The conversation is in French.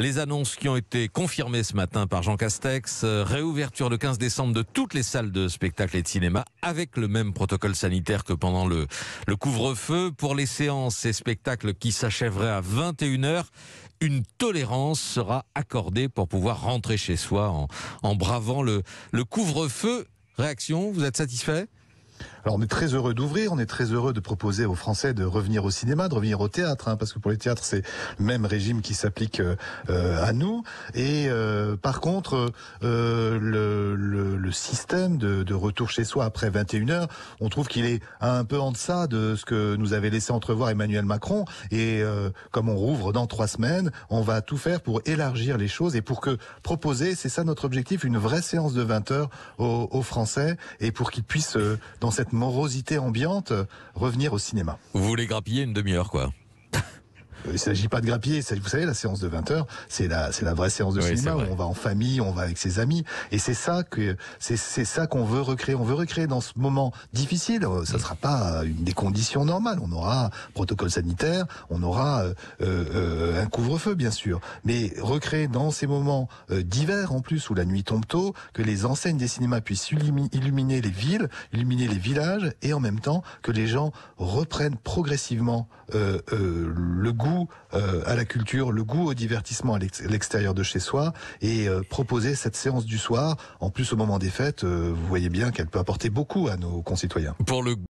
Les annonces qui ont été confirmées ce matin par Jean Castex, euh, réouverture le 15 décembre de toutes les salles de spectacle et de cinéma avec le même protocole sanitaire que pendant le, couvre-feu. Pour les séances et spectacles qui s'achèveraient à 21h, une tolérance sera accordée pour pouvoir rentrer chez soi en, bravant le couvre-feu. Réaction, vous êtes satisfait alors on est très heureux d'ouvrir, on est très heureux de proposer aux Français de revenir au cinéma, de revenir au théâtre, hein, parce que pour les théâtres c'est le même régime qui s'applique euh, euh, à nous. Et euh, par contre, le, système de, retour chez soi après 21h, on trouve qu'il est un peu en deçà de ce que nous avait laissé entrevoir Emmanuel Macron. Et euh, comme on rouvre dans trois semaines, on va tout faire pour élargir les choses et pour que proposer, c'est ça notre objectif, une vraie séance de 20 heures aux, Français et pour qu'ils puissent, euh, dans cette morosité ambiante, revenir au cinéma. Vous voulez grappiller une demi-heure, quoi euh, il ne s'agit pas de grappiller. Vous savez, la séance de 20 heures, c'est la, c'est la vraie séance de cinéma où on va en famille, on va avec ses amis. Et c'est ça que, c'est, c'est ça qu'on veut recréer. On veut recréer dans ce moment difficile. Euh, ça mm. sera pas euh, une des conditions normales. On aura protocole sanitaire, on aura un couvre-feu, bien sûr. Mais recréer dans ces moments divers d'hiver, en plus, où la nuit tombe tôt, que les enseignes des cinémas puissent illuminer les villes, illuminer les villages, et en même temps que les gens reprennent progressivement le goût goût euh, à la culture, le goût au divertissement à l'extérieur de chez soi et euh, proposer cette séance du soir. En plus, au moment des fêtes, euh, vous voyez bien qu'elle peut apporter beaucoup à nos concitoyens.